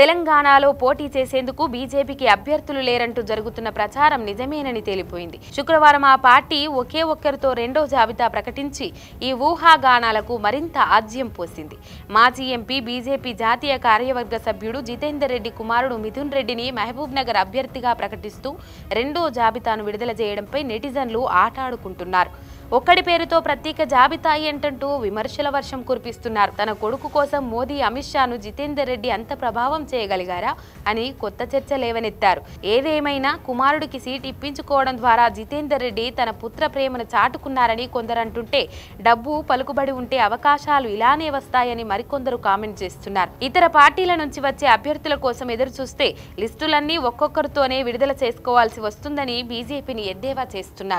తెలంగాణలో పోటీ చేసేందుకు బీజేపీకి అభ్యర్థులు లేరంటూ జరుగుతున్న ప్రచారం నిజమేనని తేలిపోయింది శుక్రవారం ఆ పార్టీ ఒకే ఒక్కరితో రెండో జాబితా ప్రకటించి ఈ ఊహాగానాలకు మరింత ఆజ్యం పోసింది మాజీ ఎంపీ బీజేపీ జాతీయ కార్యవర్గ సభ్యుడు జితేందర్ రెడ్డి కుమారుడు మిథున్ రెడ్డిని మహబూబ్ నగర్ అభ్యర్థిగా ప్రకటిస్తూ రెండో జాబితాను విడుదల చేయడంపై నెటిజన్లు ఆటాడుకుంటున్నారు ఒక్కడి పేరుతో ప్రత్యేక జాబితా ఏంటంటూ విమర్శల వర్షం కురిపిస్తున్నారు తన కొడుకు కోసం మోదీ అమిత్ షాను జితేందర్ రెడ్డి అంత ప్రభావం చేయగలిగారా అని కొత్త చర్చ లేవనెత్తారు ఏదేమైనా కుమారుడికి సీట్ ఇప్పించుకోవడం ద్వారా జితేందర్ రెడ్డి తన పుత్ర ప్రేమను చాటుకున్నారని కొందరంటుంటే డబ్బు పలుకుబడి ఉంటే అవకాశాలు ఇలానే వస్తాయని మరికొందరు కామెంట్ చేస్తున్నారు ఇతర పార్టీల నుంచి వచ్చే అభ్యర్థుల కోసం ఎదురు చూస్తే లిస్టులన్నీ ఒక్కొక్కరితోనే విడుదల చేసుకోవాల్సి వస్తుందని బీజేపీని ఎద్దేవా చేస్తున్నారు